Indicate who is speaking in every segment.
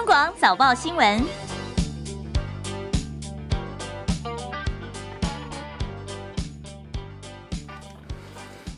Speaker 1: 中广早报新闻，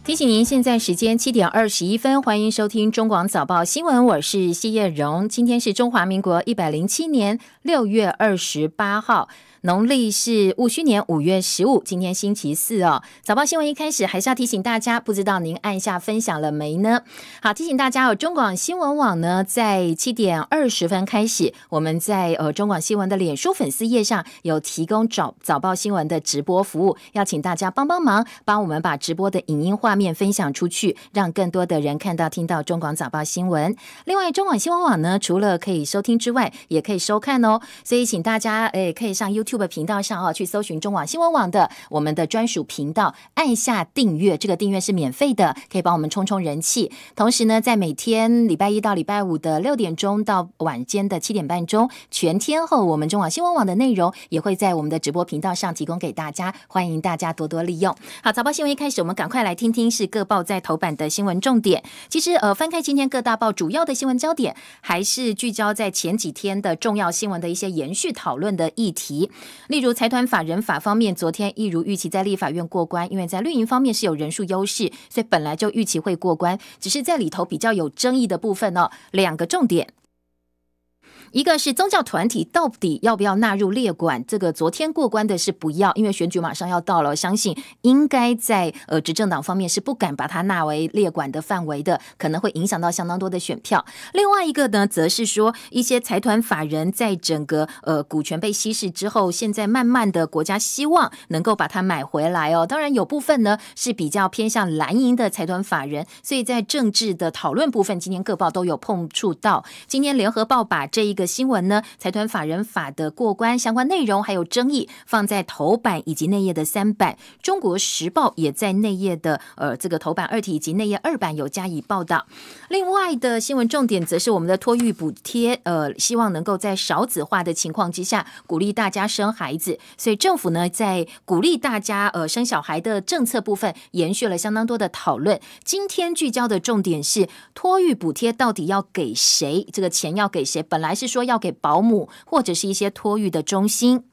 Speaker 1: 提醒您现在时间七点二十一分，欢迎收听中广早报新闻，我是谢叶荣，今天是中华民国一百零七年六月二十八号。农历是戊戌年五月十五，今天星期四哦。早报新闻一开始还是要提醒大家，不知道您按下分享了没呢？好，提醒大家哦，中广新闻网呢，在七点二十分开始，我们在呃中广新闻的脸书粉丝页上有提供早早报新闻的直播服务，要请大家帮帮忙，帮我们把直播的影音画面分享出去，让更多的人看到听到中广早报新闻。另外，中广新闻网呢，除了可以收听之外，也可以收看哦，所以请大家诶，可以上 YouTube。YouTube 频道上哦，去搜寻中网新闻网的我们的专属频道，按下订阅，这个订阅是免费的，可以帮我们冲冲人气。同时呢，在每天礼拜一到礼拜五的六点钟到晚间的七点半钟，全天候我们中网新闻网的内容也会在我们的直播频道上提供给大家，欢迎大家多多利用。好，早报新闻一开始，我们赶快来听听是各报在头版的新闻重点。其实呃，翻开今天各大报主要的新闻焦点，还是聚焦在前几天的重要新闻的一些延续讨论的议题。例如财团法人法方面，昨天一如预期在立法院过关，因为在绿营方面是有人数优势，所以本来就预期会过关，只是在里头比较有争议的部分哦，两个重点。一个是宗教团体到底要不要纳入列管？这个昨天过关的是不要，因为选举马上要到了，相信应该在呃执政党方面是不敢把它纳为列管的范围的，可能会影响到相当多的选票。另外一个呢，则是说一些财团法人，在整个呃股权被稀释之后，现在慢慢的国家希望能够把它买回来哦。当然有部分呢是比较偏向蓝营的财团法人，所以在政治的讨论部分，今天各报都有碰触到。今天联合报把这一个。的新闻呢？财团法人法的过关相关内容还有争议，放在头版以及内页的三版。中国时报也在内页的呃这个头版二体以及内页二版有加以报道。另外的新闻重点则是我们的托育补贴，呃，希望能够在少子化的情况之下鼓励大家生孩子。所以政府呢，在鼓励大家呃生小孩的政策部分，延续了相当多的讨论。今天聚焦的重点是托育补贴到底要给谁？这个钱要给谁？本来是。说要给保姆或者是一些托育的中心，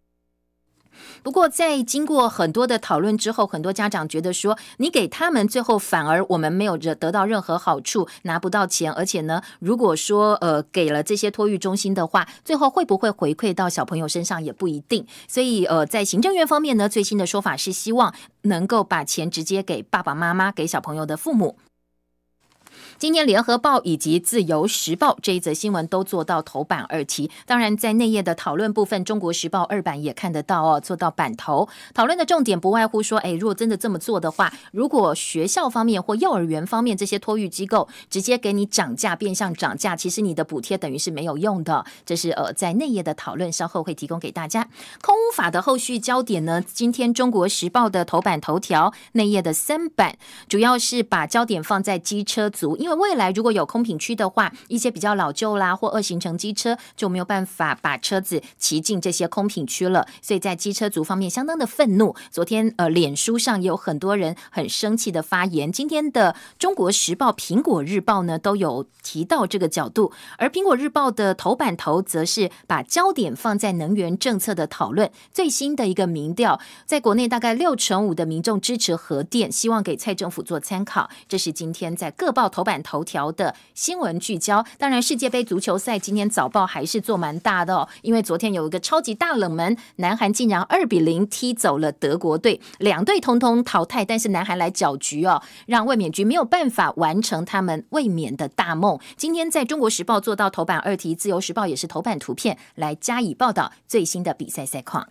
Speaker 1: 不过在经过很多的讨论之后，很多家长觉得说，你给他们最后反而我们没有得到任何好处，拿不到钱，而且呢，如果说呃给了这些托育中心的话，最后会不会回馈到小朋友身上也不一定。所以呃，在行政院方面呢，最新的说法是希望能够把钱直接给爸爸妈妈，给小朋友的父母。今天联合报以及自由时报这一则新闻都做到头版二题。当然在内页的讨论部分，中国时报二版也看得到哦，做到版头讨论的重点不外乎说，哎，如果真的这么做的话，如果学校方面或幼儿园方面这些托育机构直接给你涨价，变相涨价，其实你的补贴等于是没有用的。这是呃在内页的讨论，稍后会提供给大家。空屋法的后续焦点呢，今天中国时报的头版头条内页的三版，主要是把焦点放在机车族，因为。为未来如果有空品区的话，一些比较老旧啦或二行程机车就没有办法把车子骑进这些空品区了，所以在机车族方面相当的愤怒。昨天呃，脸书上有很多人很生气的发言，今天的《中国时报》、《苹果日报》呢都有提到这个角度，而《苹果日报》的头版头则是把焦点放在能源政策的讨论。最新的一个民调，在国内大概六成五的民众支持核电，希望给蔡政府做参考。这是今天在各报头版。头条的新闻聚焦，当然世界杯足球赛今天早报还是做蛮大的哦，因为昨天有一个超级大冷门，南韩竟然二比零踢走了德国队，两队通通淘汰，但是南韩来搅局哦，让卫冕局没有办法完成他们卫冕的大梦。今天在中国时报做到头版二题，自由时报也是头版图片来加以报道最新的比赛赛况。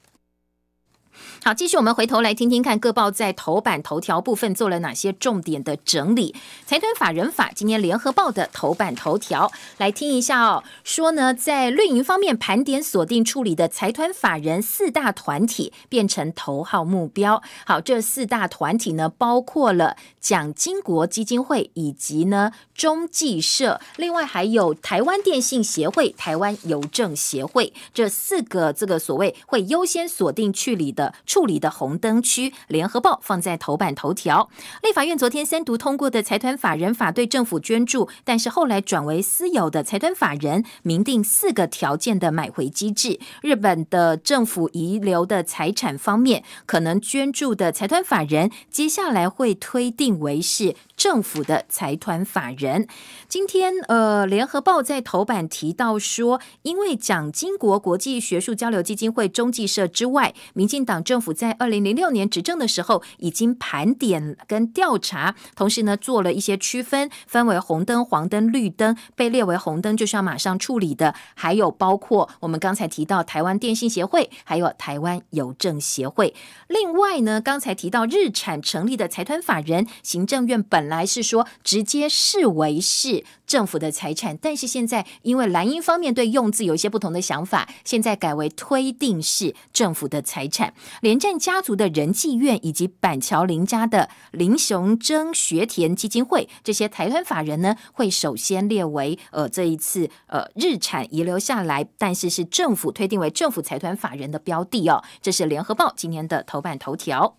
Speaker 1: 好，继续我们回头来听听看各报在头版头条部分做了哪些重点的整理。财团法人法，今天联合报的头版头条来听一下哦。说呢，在运营方面盘点锁定处理的财团法人四大团体变成头号目标。好，这四大团体呢，包括了蒋经国基金会以及呢中继社，另外还有台湾电信协会、台湾邮政协会这四个这个所谓会优先锁定处理的。处理的红灯区，《联合报》放在头版头条。立法院昨天三读通过的财团法人法，对政府捐助，但是后来转为私有的财团法人，明定四个条件的买回机制。日本的政府遗留的财产方面，可能捐助的财团法人，接下来会推定为是。政府的财团法人，今天呃，《联合报》在头版提到说，因为蒋经国国际学术交流基金会、中纪社之外，民进党政府在二零零六年执政的时候已经盘点跟调查，同时呢做了一些区分，分为红灯、黄灯、绿灯，被列为红灯就是要马上处理的，还有包括我们刚才提到台湾电信协会，还有台湾邮政协会，另外呢，刚才提到日产成立的财团法人，行政院本。来是说直接视为是政府的财产，但是现在因为蓝英方面对用字有一些不同的想法，现在改为推定是政府的财产。连战家族的人济院以及板桥林家的林雄征学田基金会，这些财团法人呢，会首先列为呃这一次呃日产遗留下来，但是是政府推定为政府财团法人的标的哦。这是联合报今天的头版头条。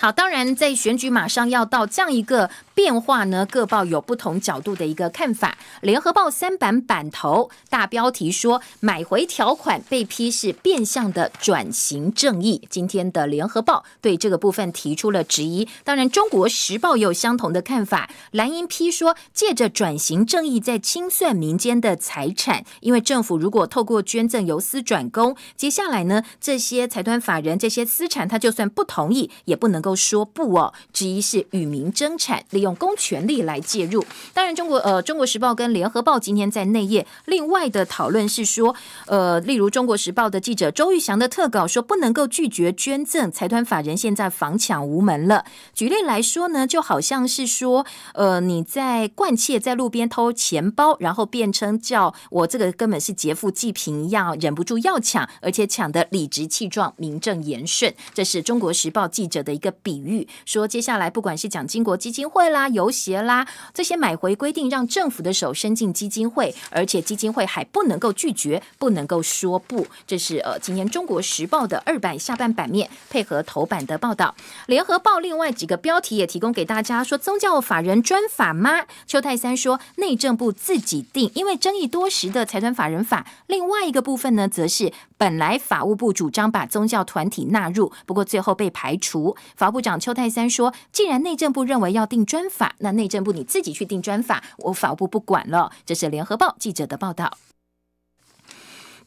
Speaker 1: 好，当然，在选举马上要到这样一个。变化呢？各报有不同角度的一个看法。联合报三版版头大标题说，买回条款被批是变相的转型正义。今天的联合报对这个部分提出了质疑。当然，中国时报有相同的看法。蓝英批说，借着转型正义在清算民间的财产，因为政府如果透过捐赠由私转公，接下来呢，这些财团法人这些私产，他就算不同意，也不能够说不哦。质疑是与民争产，利用。用公权力来介入。当然，中国呃，《中国时报》跟《联合报》今天在内页另外的讨论是说，呃，例如《中国时报》的记者周玉祥的特稿说，不能够拒绝捐赠，财团法人现在防抢无门了。举例来说呢，就好像是说，呃，你在惯窃在路边偷钱包，然后辩称叫我这个根本是劫富济贫一样，忍不住要抢，而且抢得理直气壮、名正言顺。这是《中国时报》记者的一个比喻，说接下来不管是蒋经国基金会了。拉游协啦，这些买回规定让政府的手伸进基金会，而且基金会还不能够拒绝，不能够说不。这是呃，今天中国时报的二版下半版面配合头版的报道。联合报另外几个标题也提供给大家说，宗教法人专法吗？邱泰三说内政部自己定，因为争议多时的财团法人法。另外一个部分呢，则是。本来法务部主张把宗教团体纳入，不过最后被排除。法部长邱泰三说：“既然内政部认为要定专法，那内政部你自己去定专法，我法务部不管了。”这是联合报记者的报道。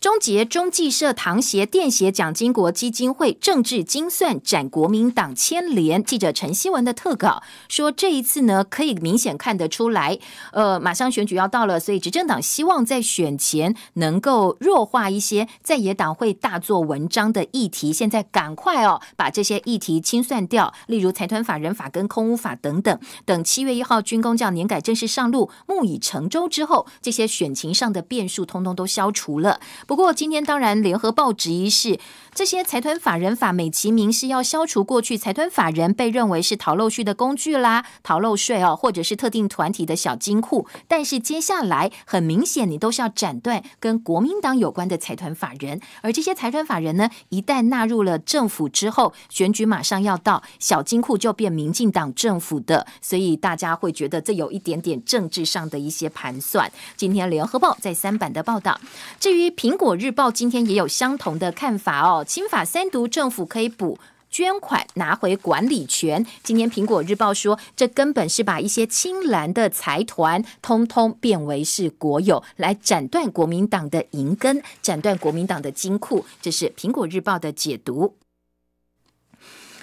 Speaker 1: 终结中纪社、堂协、电协、蒋经国基金会、政治精算，斩国民党牵连。记者陈希文的特稿说，这一次呢，可以明显看得出来，呃，马上选举要到了，所以执政党希望在选前能够弱化一些在野党会大做文章的议题。现在赶快哦，把这些议题清算掉，例如财团法人法跟空屋法等等。等七月一号军工教年改正式上路，木已成舟之后，这些选情上的变数通通都消除了。不过今天当然联合报质疑是这些财团法人法美其名是要消除过去财团法人被认为是逃漏税的工具啦，逃漏税哦，或者是特定团体的小金库。但是接下来很明显，你都是要斩断跟国民党有关的财团法人，而这些财团法人呢，一旦纳入了政府之后，选举马上要到，小金库就变民进党政府的，所以大家会觉得这有一点点政治上的一些盘算。今天联合报在三版的报道，至于苹。《苹果日报》今天也有相同的看法哦，亲法三读，政府可以补捐款拿回管理权。今天《苹果日报》说，这根本是把一些青蓝的财团通通变为是国有，来斩断国民党的银根，斩断国民党的金库。这是《苹果日报》的解读。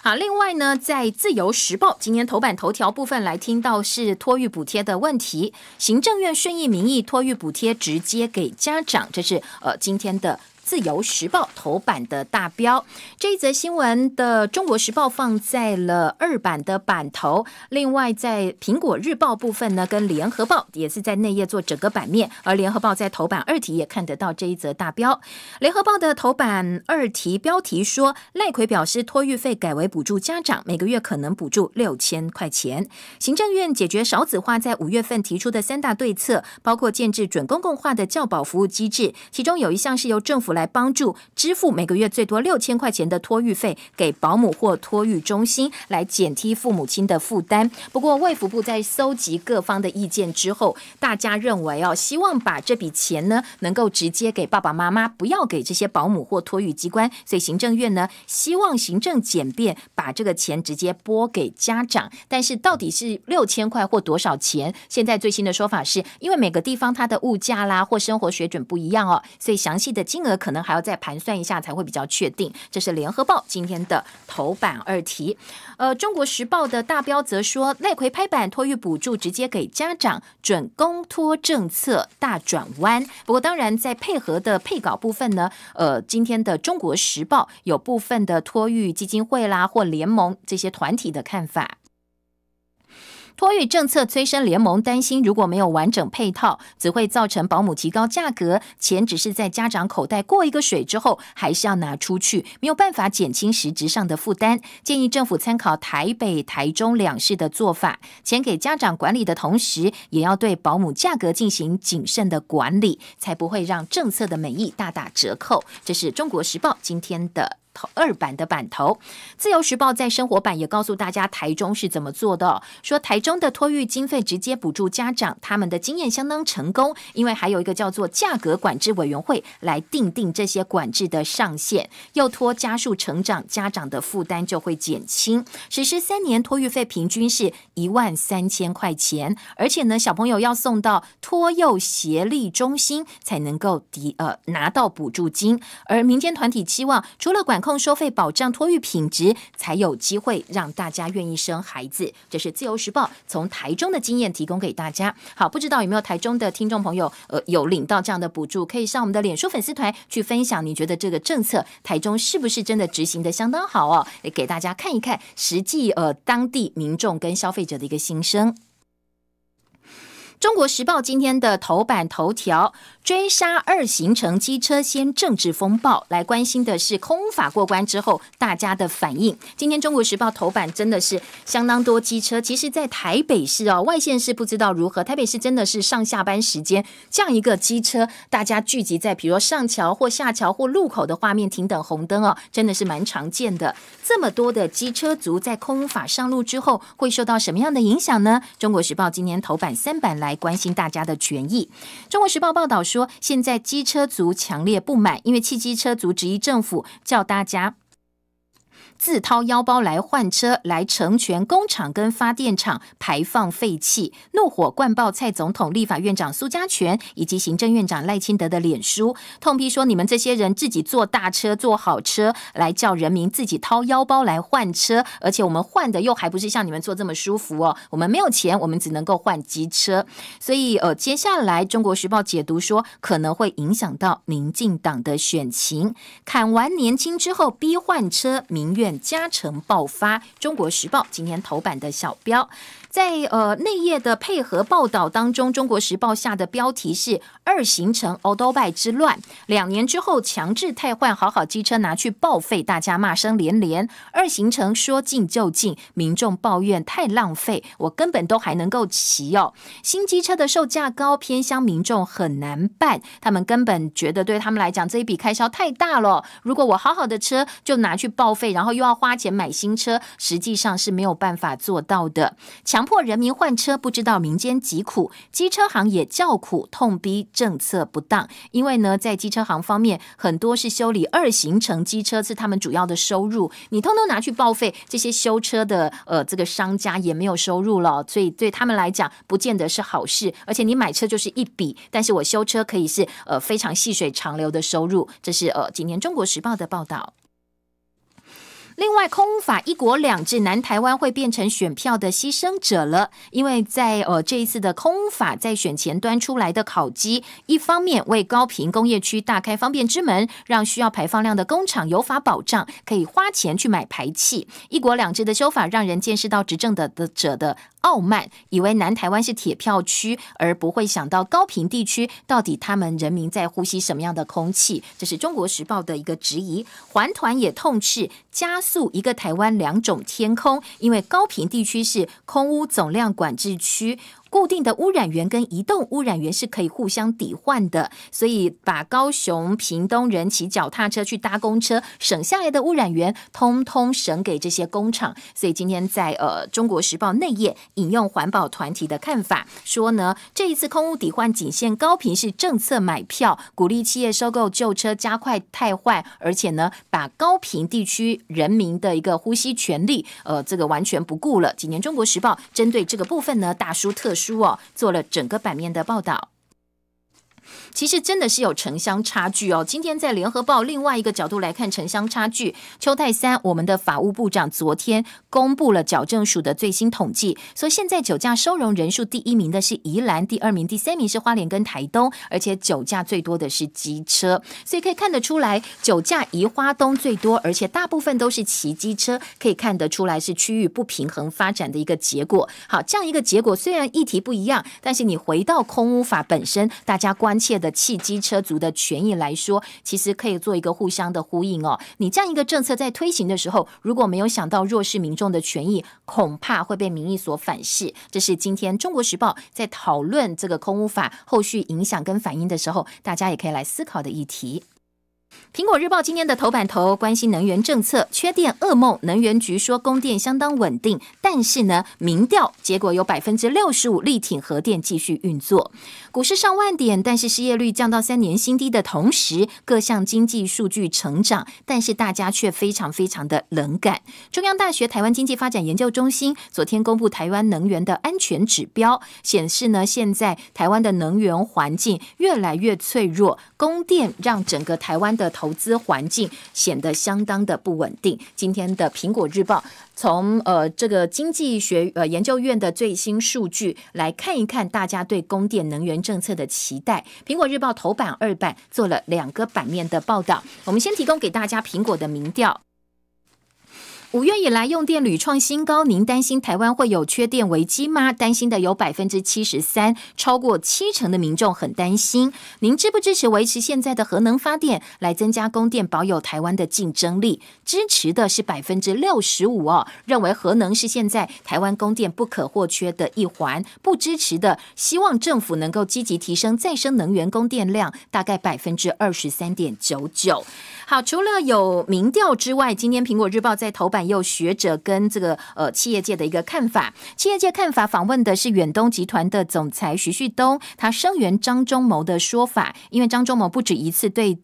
Speaker 1: 好，另外呢，在《自由时报》今天头版头条部分来听到是托育补贴的问题，行政院顺应民意，托育补贴直接给家长，这是呃今天的。自由时报头版的大标，这一则新闻的中国时报放在了二版的版头。另外，在苹果日报部分呢，跟联合报也是在内页做整个版面。而联合报在头版二题也看得到这一则大标。联合报的头版二题标题说，赖奎表示，托育费改为补助家长，每个月可能补助六千块钱。行政院解决少子化，在五月份提出的三大对策，包括建制准公共化的教保服务机制，其中有一项是由政府来。来帮助支付每个月最多六千块钱的托育费给保姆或托育中心，来减轻父母亲的负担。不过，卫福部在搜集各方的意见之后，大家认为哦，希望把这笔钱呢能够直接给爸爸妈妈，不要给这些保姆或托育机关。所以，行政院呢希望行政简便，把这个钱直接拨给家长。但是，到底是六千块或多少钱？现在最新的说法是，因为每个地方它的物价啦或生活水准不一样哦，所以详细的金额可。可能还要再盘算一下才会比较确定。这是联合报今天的头版二题，呃，中国时报的大标则说赖奎拍板托育补助直接给家长准公托政策大转弯。不过当然在配合的配稿部分呢，呃，今天的中国时报有部分的托育基金会啦或联盟这些团体的看法。托育政策催生联盟担心，如果没有完整配套，只会造成保姆提高价格，钱只是在家长口袋过一个水之后，还是要拿出去，没有办法减轻实质上的负担。建议政府参考台北、台中两市的做法，钱给家长管理的同时，也要对保姆价格进行谨慎的管理，才不会让政策的美意大打折扣。这是中国时报今天的。二版的版头，《自由时报》在生活版也告诉大家，台中是怎么做的。说台中的托育经费直接补助家长，他们的经验相当成功，因为还有一个叫做价格管制委员会来定定这些管制的上限，又托加速成长，家长的负担就会减轻。实施三年，托育费平均是一万三千块钱，而且呢，小朋友要送到托幼协力中心才能够抵呃拿到补助金。而民间团体期望，除了管控。控收费保障托育品质，才有机会让大家愿意生孩子。这是自由时报从台中的经验提供给大家。好，不知道有没有台中的听众朋友，呃，有领到这样的补助，可以上我们的脸书粉丝团去分享。你觉得这个政策台中是不是真的执行的相当好哦？给大家看一看实际呃当地民众跟消费者的一个心声。中国时报今天的头版头条。追杀二行程机车先政治风暴，来关心的是空法过关之后大家的反应。今天中国时报头版真的是相当多机车。其实，在台北市哦，外县市不知道如何。台北市真的是上下班时间这样一个机车，大家聚集在比如说上桥或下桥或路口的画面，停等红灯哦，真的是蛮常见的。这么多的机车族在空法上路之后，会受到什么样的影响呢？中国时报今天头版三版来关心大家的权益。中国时报报道说。说现在机车族强烈不满，因为汽机车族质疑政府叫大家。自掏腰包来换车，来成全工厂跟发电厂排放废气，怒火灌爆蔡总统、立法院长苏家全以及行政院长赖清德的脸书，痛批说：你们这些人自己坐大车、坐好车，来叫人民自己掏腰包来换车，而且我们换的又还不是像你们坐这么舒服哦。我们没有钱，我们只能够换机车。所以，呃，接下来中国时报解读说，可能会影响到民进党的选情。砍完年轻之后，逼换车，民怨。加成爆发，《中国时报》今天头版的小标。在呃内页的配合报道当中，《中国时报》下的标题是“二行程欧洲败之乱”。两年之后，强制汰换好好机车拿去报废，大家骂声连连。二行程说进就进，民众抱怨太浪费。我根本都还能够骑哦。新机车的售价高，偏乡民众很难办。他们根本觉得对他们来讲，这一笔开销太大了。如果我好好的车就拿去报废，然后又要花钱买新车，实际上是没有办法做到的。强。迫人民换车，不知道民间疾苦，机车行也叫苦痛，逼政策不当。因为呢，在机车行方面，很多是修理二行程机车，是他们主要的收入。你通通拿去报废，这些修车的呃这个商家也没有收入了，所以对他们来讲，不见得是好事。而且你买车就是一笔，但是我修车可以是呃非常细水长流的收入。这是呃今年中国时报的报道。另外，空法“一国两制”南台湾会变成选票的牺牲者了，因为在呃这一次的空法在选前端出来的考鸡，一方面为高频工业区大开方便之门，让需要排放量的工厂有法保障，可以花钱去买排气。一国两制的修法让人见识到执政的的者的傲慢，以为南台湾是铁票区，而不会想到高频地区到底他们人民在呼吸什么样的空气。这是中国时报的一个质疑，环团也痛斥。加速一个台湾两种天空，因为高频地区是空污总量管制区。固定的污染源跟移动污染源是可以互相抵换的，所以把高雄、屏东人骑脚踏车去搭公车省下来的污染源，通通省给这些工厂。所以今天在呃《中国时报》内页引用环保团体的看法，说呢，这一次空污抵换仅限高频是政策买票，鼓励企业收购旧车加快汰换，而且呢，把高频地区人民的一个呼吸权利，呃，这个完全不顾了。《今年《中国时报》针对这个部分呢，大书特。书哦，做了整个版面的报道。其实真的是有城乡差距哦。今天在联合报另外一个角度来看城乡差距，邱泰三我们的法务部长昨天公布了矫正署的最新统计，说现在酒驾收容人数第一名的是宜兰，第二名、第三名是花莲跟台东，而且酒驾最多的是机车，所以可以看得出来酒驾宜花东最多，而且大部分都是骑机车，可以看得出来是区域不平衡发展的一个结果。好，这样一个结果虽然议题不一样，但是你回到空屋法本身，大家关切的。汽机车族的权益来说，其实可以做一个互相的呼应哦。你这样一个政策在推行的时候，如果没有想到弱势民众的权益，恐怕会被民意所反噬。这是今天中国时报在讨论这个空屋法后续影响跟反应的时候，大家也可以来思考的议题。苹果日报今天的头版头关心能源政策，缺电噩梦。能源局说供电相当稳定，但是呢，民调结果有百分之六十五力挺核电继续运作。股市上万点，但是失业率降到三年新低的同时，各项经济数据成长，但是大家却非常非常的冷感。中央大学台湾经济发展研究中心昨天公布台湾能源的安全指标，显示呢，现在台湾的能源环境越来越脆弱，供电让整个台湾。的投资环境显得相当的不稳定。今天的《苹果日报》从呃这个经济学呃研究院的最新数据来看一看，大家对供电能源政策的期待，《苹果日报》头版、二版做了两个版面的报道。我们先提供给大家苹果的民调。五月以来用电屡创新高，您担心台湾会有缺电危机吗？担心的有百分之七十三，超过七成的民众很担心。您支不支持维持现在的核能发电来增加供电，保有台湾的竞争力？支持的是百分之六十五哦，认为核能是现在台湾供电不可或缺的一环。不支持的，希望政府能够积极提升再生能源供电量，大概百分之二十三点九九。好，除了有民调之外，今天《苹果日报》在头版又学者跟这个呃企业界的一个看法，企业界看法访问的是远东集团的总裁徐旭东，他声援张忠谋的说法，因为张忠谋不止一次对。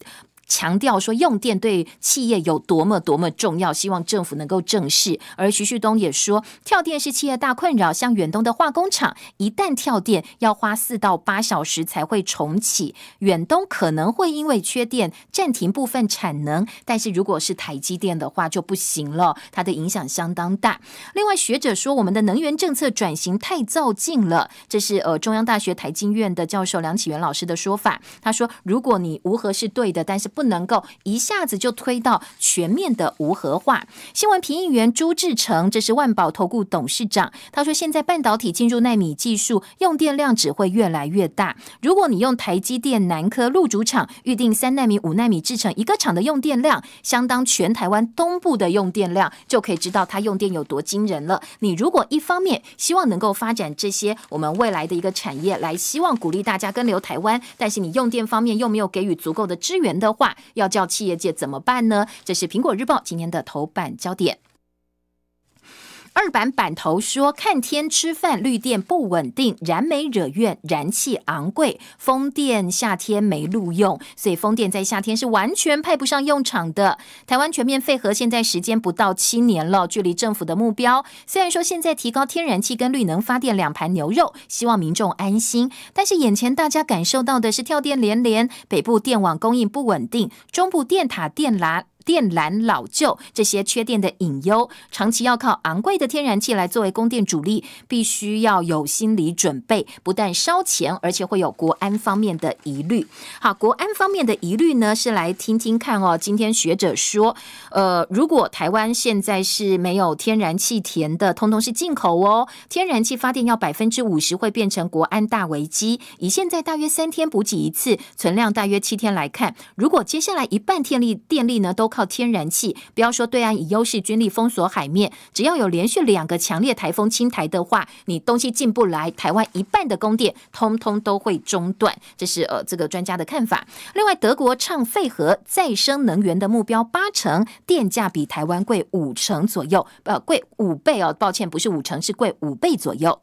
Speaker 1: 强调说用电对企业有多么多么重要，希望政府能够正视。而徐旭东也说，跳电是企业大困扰，像远东的化工厂，一旦跳电，要花四到八小时才会重启。远东可能会因为缺电暂停部分产能，但是如果是台积电的话就不行了，它的影响相当大。另外，学者说我们的能源政策转型太造进了，这是呃中央大学台经院的教授梁启元老师的说法。他说，如果你无核是对的，但是不能够一下子就推到全面的无核化。新闻评议员朱志成，这是万宝投顾董事长，他说：现在半导体进入纳米技术，用电量只会越来越大。如果你用台积电、南科入主厂，预定三纳米、五纳米制成一个厂的用电量，相当全台湾东部的用电量，就可以知道它用电有多惊人了。你如果一方面希望能够发展这些我们未来的一个产业，来希望鼓励大家跟留台湾，但是你用电方面又没有给予足够的支援的话，要叫企业界怎么办呢？这是《苹果日报》今天的头版焦点。二版版头说：“看天吃饭，绿电不稳定，燃煤惹怨，燃气昂贵，风电夏天没录用，所以风电在夏天是完全派不上用场的。台湾全面废核，现在时间不到七年了，距离政府的目标，虽然说现在提高天然气跟绿能发电两盘牛肉，希望民众安心，但是眼前大家感受到的是跳电连连，北部电网供应不稳定，中部电塔电缆。”电缆老旧，这些缺电的隐忧，长期要靠昂贵的天然气来作为供电主力，必须要有心理准备，不但烧钱，而且会有国安方面的疑虑。好，国安方面的疑虑呢，是来听听看哦。今天学者说，呃，如果台湾现在是没有天然气田的，通通是进口哦，天然气发电要百分之五十会变成国安大危机。以现在大约三天补给一次，存量大约七天来看，如果接下来一半电力电力呢都靠天然气，不要说对岸以优势军力封锁海面，只要有连续两个强烈台风侵台的话，你东西进不来，台湾一半的供电通通都会中断。这是呃这个专家的看法。另外，德国唱废核、再生能源的目标八成电价比台湾贵五成左右，呃，贵五倍哦。抱歉，不是五成，是贵五倍左右。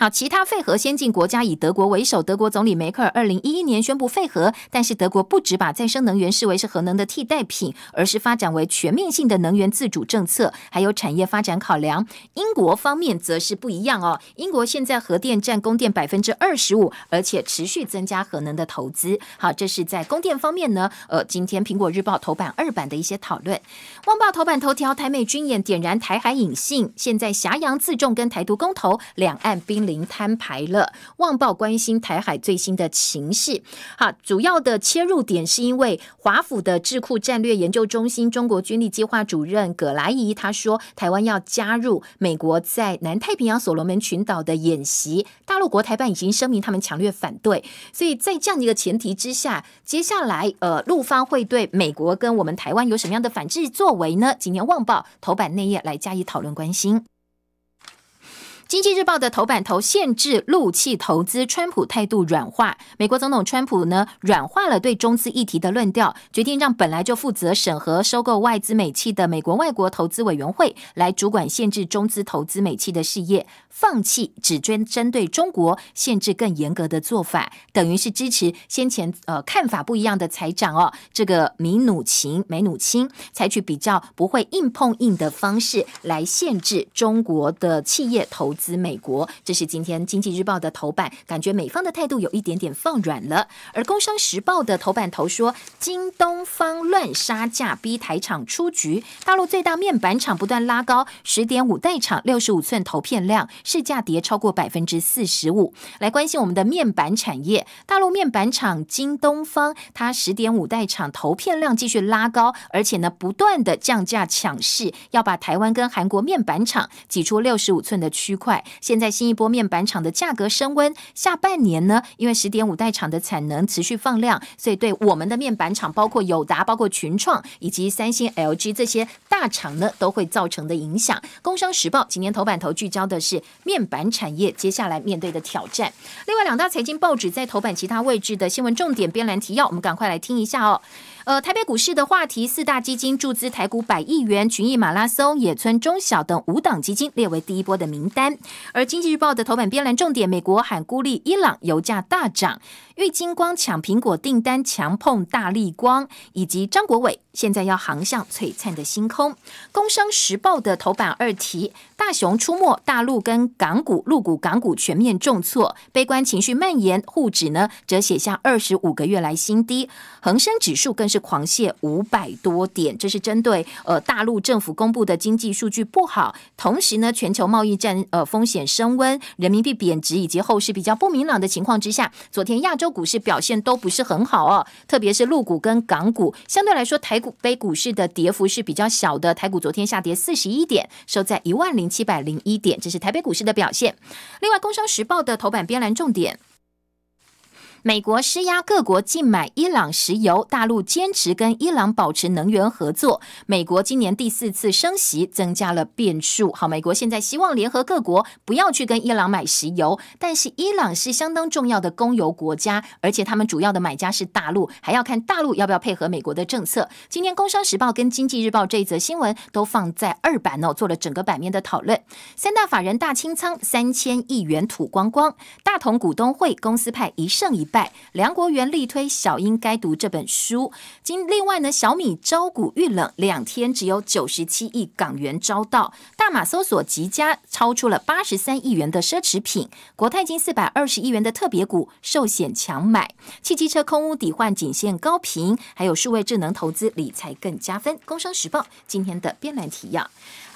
Speaker 1: 好，其他废核先进国家以德国为首，德国总理梅克尔二零一一年宣布废核，但是德国不只把再生能源视为是核能的替代品，而是发展为全面性的能源自主政策，还有产业发展考量。英国方面则是不一样哦，英国现在核电占供电百分之二十五，而且持续增加核能的投资。好，这是在供电方面呢。呃，今天苹果日报头版二版的一些讨论，旺报头版头条台美军演点燃台海隐性，现在峡阳自重跟台独公投，两岸兵。零摊牌了。旺报关心台海最新的情势，好，主要的切入点是因为华府的智库战略研究中心中国军力计划主任葛莱仪他说，台湾要加入美国在南太平洋所罗门群岛的演习，大陆国台办已经声明他们强烈反对。所以在这样的一个前提之下，接下来呃，陆方会对美国跟我们台湾有什么样的反制作为呢？今天旺报头版内页来加以讨论关心。经济日报的头版头限制陆气投资，川普态度软化。美国总统川普呢，软化了对中资议题的论调，决定让本来就负责审核收购外资美气的美国外国投资委员会来主管限制中资投资美气的事业，放弃只专针对中国限制更严格的做法，等于是支持先前呃看法不一样的财长哦，这个米努琴美努钦采取比较不会硬碰硬的方式来限制中国的企业投。资美国，这是今天经济日报的头版，感觉美方的态度有一点点放软了。而工商时报的头版头说，京东方乱杀价，逼台厂出局。大陆最大面板厂不断拉高十点五代厂六十五寸投片量，市价跌超过百分之四十五。来关心我们的面板产业，大陆面板厂京东方，它十点五代厂投片量继续拉高，而且呢，不断的降价抢市，要把台湾跟韩国面板厂挤出六十五寸的区块。现在新一波面板厂的价格升温，下半年呢，因为十点五代厂的产能持续放量，所以对我们的面板厂，包括友达、包括群创以及三星、LG 这些大厂呢，都会造成的影响。工商时报今年头版头聚焦的是面板产业接下来面对的挑战。另外两大财经报纸在头版其他位置的新闻重点编栏提要，我们赶快来听一下哦。呃，台北股市的话题，四大基金注资台股百亿元，群益马拉松、野村中小等五档基金列为第一波的名单。而经济日报的头版编栏重点：美国喊孤立伊朗，油价大涨；郁金光抢苹果订单，强碰大力光，以及张国伟现在要航向璀璨的星空。工商时报的头版二题：大熊出没，大陆跟港股、陆股、港股全面重挫，悲观情绪蔓延，沪指呢则写下二十五个月来新低，恒生指数更。是狂泻五百多点，这是针对呃大陆政府公布的经济数据不好，同时呢全球贸易战呃风险升温，人民币贬值以及后市比较不明朗的情况之下，昨天亚洲股市表现都不是很好哦，特别是陆股跟港股，相对来说台股、北股市的跌幅是比较小的，台股昨天下跌四十一点，收在一万零七百零一点，这是台北股市的表现。另外，《工商时报》的头版编栏重点。美国施压各国禁买伊朗石油，大陆坚持跟伊朗保持能源合作。美国今年第四次升息，增加了变数。好，美国现在希望联合各国不要去跟伊朗买石油，但是伊朗是相当重要的供油国家，而且他们主要的买家是大陆，还要看大陆要不要配合美国的政策。今天《工商时报》跟《经济日报》这一则新闻都放在二版哦，做了整个版面的讨论。三大法人大清仓三千亿元土光光，大同股东会公司派一胜一。梁国元力推小英该读这本书。今另外呢，小米招股遇冷，两天只有九十七亿港元招到。大马搜索极佳，超出了八十三亿元的奢侈品。国泰金四百二十亿元的特别股寿险强买。汽机车空屋抵换仅限高频，还有数位智能投资理财更加分。工商时报今天的编览提要。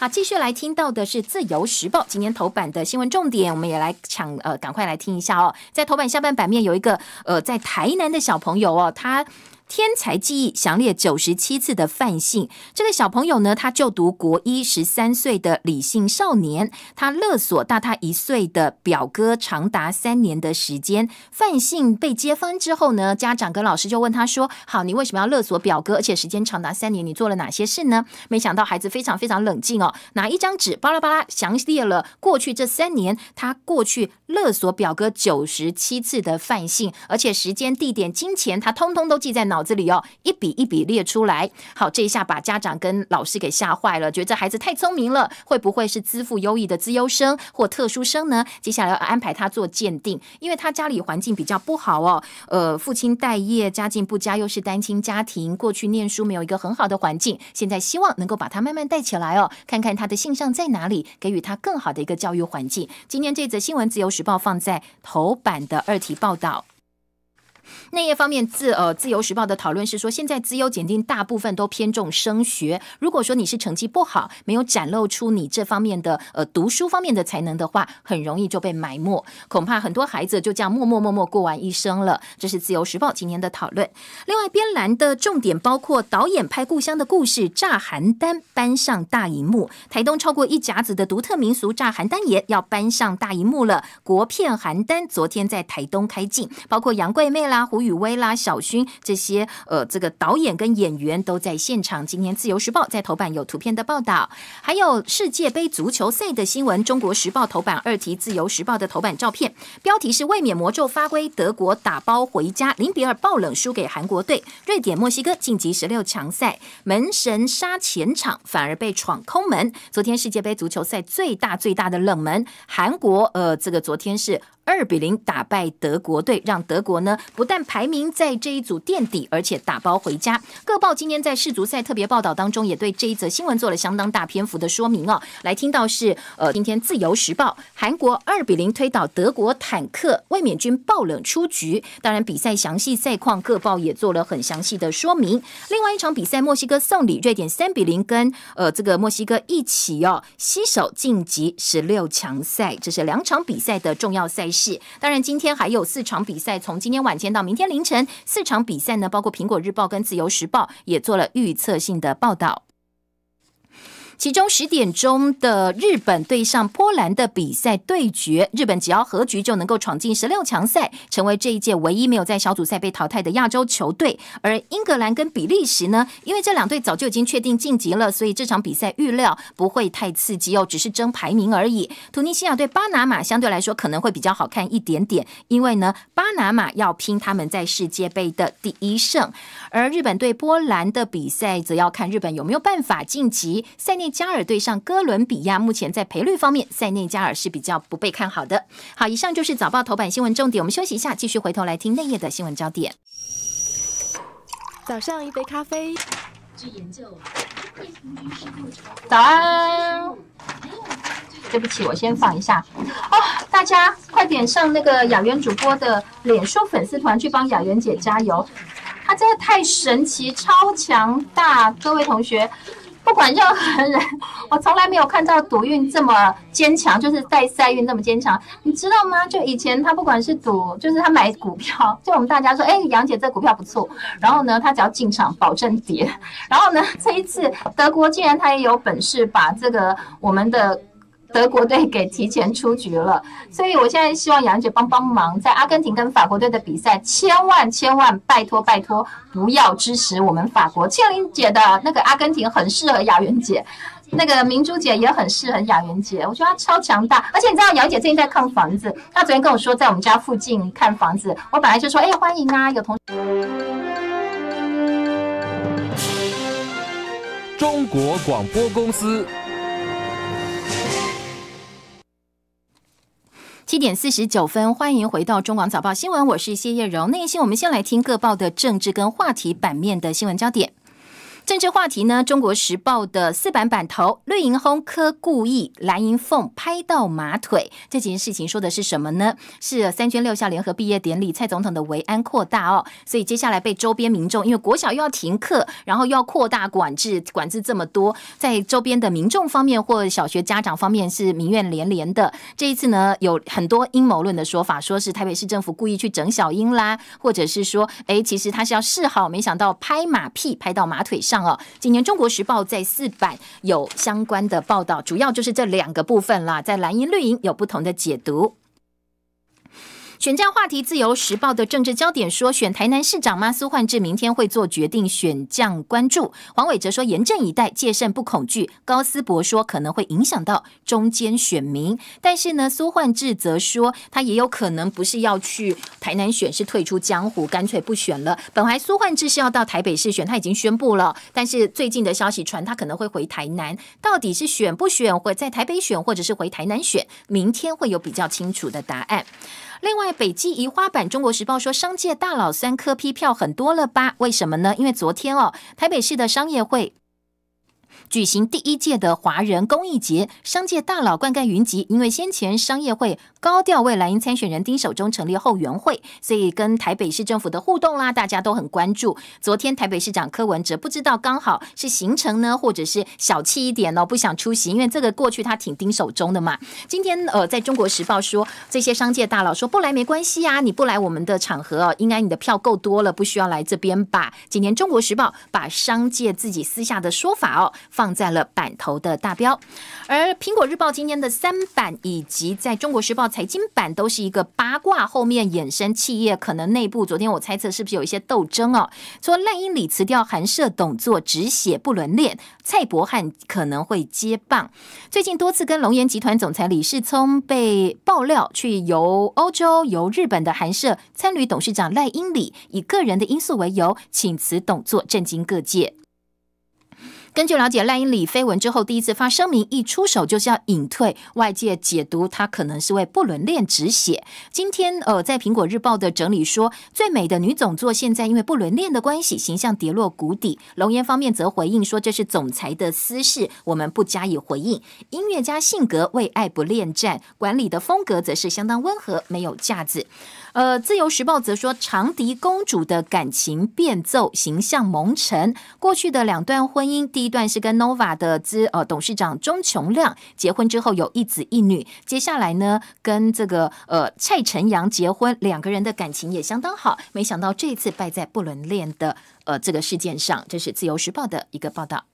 Speaker 1: 继续来听到的是《自由时报》今年头版的新闻重点，我们也来抢呃，赶快来听一下哦。在头版下半版面有一个呃，在台南的小朋友哦，他。天才记忆详列九十七次的范姓这个小朋友呢，他就读国一，十三岁的李姓少年，他勒索大他一岁的表哥长达三年的时间。范姓被揭发之后呢，家长跟老师就问他说：“好，你为什么要勒索表哥？而且时间长达三年，你做了哪些事呢？”没想到孩子非常非常冷静哦，拿一张纸巴拉巴拉详列了过去这三年他过去勒索表哥九十七次的范姓，而且时间、地点、金钱，他通通都记在脑。这里哦，一笔一笔列出来。好，这一下把家长跟老师给吓坏了，觉得孩子太聪明了，会不会是资赋优异的资优生或特殊生呢？接下来要安排他做鉴定，因为他家里环境比较不好哦，呃，父亲待业，家境不佳，又是单亲家庭，过去念书没有一个很好的环境，现在希望能够把他慢慢带起来哦，看看他的性向在哪里，给予他更好的一个教育环境。今天这则新闻，《自由时报》放在头版的二题报道。内页方面，自呃自由时报的讨论是说，现在资优检定大部分都偏重升学。如果说你是成绩不好，没有展露出你这方面的呃读书方面的才能的话，很容易就被埋没。恐怕很多孩子就这样默默默默过完一生了。这是自由时报今天的讨论。另外，边栏的重点包括导演拍故乡的故事《炸邯郸》搬上大荧幕。台东超过一甲子的独特民俗《炸邯郸》也要搬上大荧幕了。国片《邯郸》昨天在台东开镜，包括杨贵妹啦胡。与薇啦，小勋这些呃，这个导演跟演员都在现场。今天《自由时报》在头版有图片的报道，还有世界杯足球赛的新闻。《中国时报》头版二题，《自由时报》的头版照片，标题是“卫冕魔咒发挥，德国打包回家，零比二爆冷输给韩国队，瑞典、墨西哥晋级十六强赛，门神杀前场反而被闯空门”。昨天世界杯足球赛最大最大的冷门，韩国呃，这个昨天是。二比零打败德国队，让德国呢不但排名在这一组垫底，而且打包回家。各报今天在世足赛特别报道当中，也对这一则新闻做了相当大篇幅的说明哦。来听到是，呃，今天《自由时报》韩国二比零推倒德国坦克，卫冕军爆冷出局。当然，比赛详细赛况各报也做了很详细的说明。另外一场比赛，墨西哥送礼，瑞典三比零跟呃这个墨西哥一起哦，携手晋级十六强赛。这是两场比赛的重要赛。是，当然，今天还有四场比赛，从今天晚间到明天凌晨，四场比赛呢，包括《苹果日报》跟《自由时报》也做了预测性的报道。其中十点钟的日本对上波兰的比赛对决，日本只要和局就能够闯进十六强赛，成为这一届唯一没有在小组赛被淘汰的亚洲球队。而英格兰跟比利时呢，因为这两队早就已经确定晋级了，所以这场比赛预料不会太刺激哦，只是争排名而已。突尼西亚对巴拿马相对来说可能会比较好看一点点，因为呢，巴拿马要拼他们在世界杯的第一胜。而日本对波兰的比赛，则要看日本有没有办法晋级。塞内加尔对上哥伦比亚，目前在赔率方面，塞内加尔是比较不被看好的。好，以上就是早报头版新闻重点。我们休息一下，继续回头来听内页的新闻焦点。早上一杯咖啡。早安。对不起，我先放一下。哦，大家快点上那个雅媛主播的脸书粉丝团去帮雅媛姐加油。它真的太神奇，超强大！各位同学，不管任何人，我从来没有看到赌运这么坚强，就是在赛运那么坚强，你知道吗？就以前他不管是赌，就是他买股票，就我们大家说，哎，杨姐这股票不错，然后呢，他只要进场保证跌，然后呢，这一次德国竟然他也有本事把这个我们的。德国队给提前出局了，所以我现在希望杨姐帮帮忙，在阿根廷跟法国队的比赛，千万千万拜托拜托，不要支持我们法国。倩玲姐的那个阿根廷很适合雅媛姐，那个明珠姐也很适合雅媛姐，我觉得她超强大。而且你知道，雅姐最近在看房子，她昨天跟我说在我们家附近看房子，我本来就说哎欢迎啊，有同。中国广播公司。七点四十九分，欢迎回到《中广早报》新闻，我是谢叶荣。内页，我们先来听各报的政治跟话题版面的新闻焦点。政治话题呢？中国时报的四版版头，绿营烘科故意蓝营凤拍到马腿，这件事情说的是什么呢？是三军六校联合毕业典礼，蔡总统的维安扩大哦，所以接下来被周边民众，因为国小又要停课，然后又要扩大管制，管制这么多，在周边的民众方面或小学家长方面是民怨连连的。这一次呢，有很多阴谋论的说法，说是台北市政府故意去整小英啦，或者是说，哎，其实他是要示好，没想到拍马屁拍到马腿上。哦，今年《中国时报》在四版有相关的报道，主要就是这两个部分啦，在蓝营绿营有不同的解读。选将话题，自由时报的政治焦点说，选台南市长吗？苏焕智明天会做决定。选将关注黄伟哲说，严阵以待，戒慎不恐惧。高思博说，可能会影响到中间选民。但是呢，苏焕智则说，他也有可能不是要去台南选，是退出江湖，干脆不选了。本来苏焕智是要到台北市选，他已经宣布了。但是最近的消息传，他可能会回台南。到底是选不选，或在台北选，或者是回台南选，明天会有比较清楚的答案。另外。在北极移花版《中国时报》说，商界大佬三颗批票很多了吧？为什么呢？因为昨天哦，台北市的商业会。举行第一届的华人公益节，商界大佬灌溉云集。因为先前商业会高调为莱茵参选人丁守中成立后援会，所以跟台北市政府的互动啦，大家都很关注。昨天台北市长柯文哲不知道刚好是行程呢，或者是小气一点哦，不想出席，因为这个过去他挺丁守中的嘛。今天呃，在中国时报说这些商界大佬说不来没关系啊，你不来我们的场合哦，应该你的票够多了，不需要来这边吧？今天中国时报把商界自己私下的说法哦。放在了版头的大标，而《苹果日报》今天的三版以及在中国时报财经版都是一个八卦，后面衍生企业可能内部，昨天我猜测是不是有一些斗争哦？说赖英里辞掉韩社董座，只写不伦恋，蔡伯翰可能会接棒。最近多次跟龙岩集团总裁李世聪被爆料去游欧洲、游日本的韩社参旅董事长赖英里以个人的因素为由请辞董座，震惊各界。根据了解，赖英里绯闻之后第一次发声明，一出手就是要隐退，外界解读他可能是为不伦恋止血。今天，呃，在苹果日报的整理说，最美的女总座现在因为不伦恋的关系，形象跌落谷底。龙岩方面则回应说，这是总裁的私事，我们不加以回应。音乐家性格为爱不恋战，管理的风格则是相当温和，没有架子。呃，《自由时报》则说，长笛公主的感情变奏，形象蒙尘。过去的两段婚姻，第一段是跟 Nova 的资呃董事长钟琼亮结婚之后，有一子一女。接下来呢，跟这个呃蔡晨阳结婚，两个人的感情也相当好。没想到这一次败在不伦恋的呃这个事件上。这是《自由时报》的一个报道。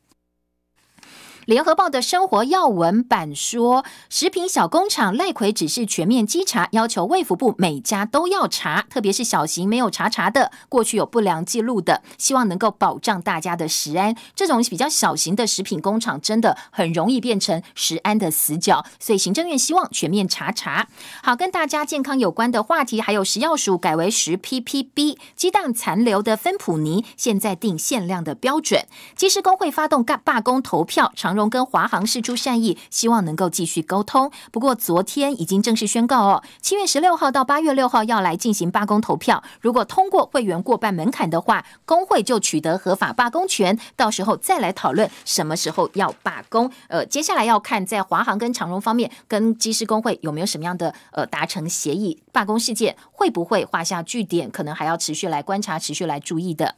Speaker 1: 联合报的生活要闻版说，食品小工厂赖奎只是全面稽查，要求卫福部每家都要查，特别是小型没有查查的，过去有不良记录的，希望能够保障大家的食安。这种比较小型的食品工厂真的很容易变成食安的死角，所以行政院希望全面查查。好，跟大家健康有关的话题，还有食药署改为食 ppb 鸡蛋残留的芬普尼，现在定限量的标准。技师工会发动罢工投票，长荣跟华航示出善意，希望能够继续沟通。不过昨天已经正式宣告哦，七月十六号到八月六号要来进行罢工投票。如果通过会员过半门槛的话，工会就取得合法罢工权。到时候再来讨论什么时候要罢工。呃，接下来要看在华航跟长荣方面，跟机师工会有没有什么样的呃达成协议，罢工事件会不会画下句点？可能还要持续来观察，持续来注意的。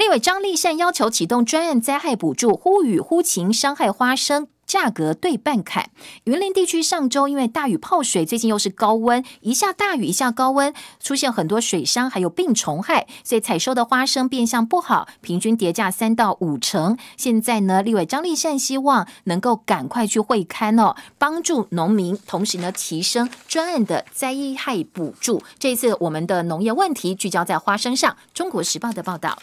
Speaker 1: 立委张立善要求启动专案灾害补助，呼吁忽晴伤害花生价格对半砍。云林地区上周因为大雨泡水，最近又是高温，一下大雨一下高温，出现很多水伤，还有病虫害，所以采收的花生变相不好，平均跌价三到五成。现在呢，立委张立善希望能够赶快去会刊哦，帮助农民，同时呢提升专案的灾害补助。这一次我们的农业问题聚焦在花生上，《中国时报》的报道。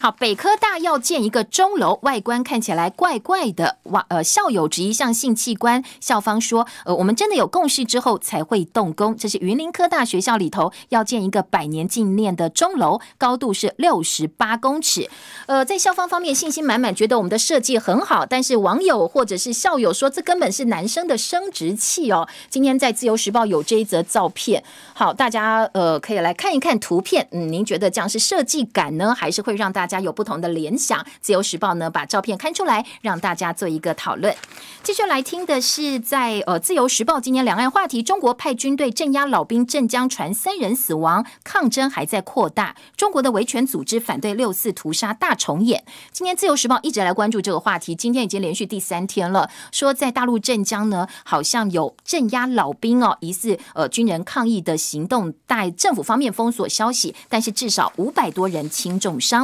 Speaker 1: 好，北科大要建一个钟楼，外观看起来怪怪的，哇！呃，校友质疑向性器官，校方说，呃，我们真的有共识之后才会动工。这是云林科大学校里头要建一个百年纪念的钟楼，高度是六十八公尺。呃，在校方方面信心满满，觉得我们的设计很好，但是网友或者是校友说，这根本是男生的生殖器哦。今天在《自由时报》有这一则照片，好，大家呃可以来看一看图片。嗯，您觉得这样是设计感呢，还是会让大？大家有不同的联想，《自由时报》呢把照片刊出来，让大家做一个讨论。继续来听的是在呃，《自由时报》今年两岸话题：中国派军队镇压老兵，镇江传三人死亡，抗争还在扩大。中国的维权组织反对六四屠杀大重演。今天，《自由时报》一直来关注这个话题，今天已经连续第三天了。说在大陆镇江呢，好像有镇压老兵哦，疑似呃军人抗议的行动，在政府方面封锁消息，但是至少五百多人轻重伤。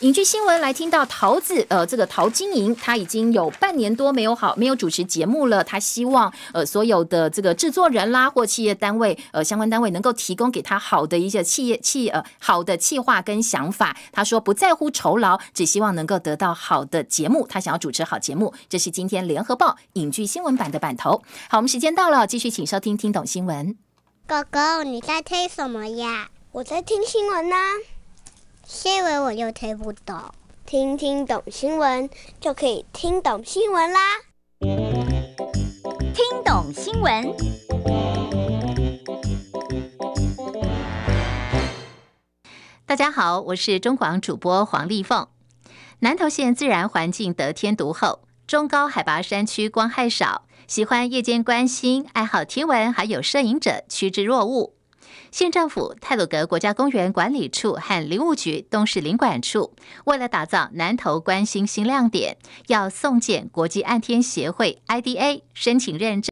Speaker 1: 影剧新闻来听到桃子，呃，这个陶晶莹，她已经有半年多没有好，没有主持节目了。她希望，呃，所有的这个制作人啦或企业单位，呃，相关单位能够提供给她好的一些企业企呃好的企划跟想法。她说不在乎酬劳，只希望能够得到好的节目。她想要主持好节目。这是今天联合报影剧新闻版的版头。好，我们时间到了，继续请收听听懂新闻。狗狗，你在听什么呀？我在听新闻呢。新闻我又听不懂，听听懂新闻就可以听懂新闻啦。听懂新闻。大家好，我是中广主播黄丽凤。南投县自然环境得天独厚，中高海拔山区光害少，喜欢夜间观星、爱好天文还有摄影者趋之若鹜。县政府、泰鲁格国家公园管理处和林务局东市林管处，为了打造南投关心新亮点，要送检国际按天协会 （IDA） 申请认证。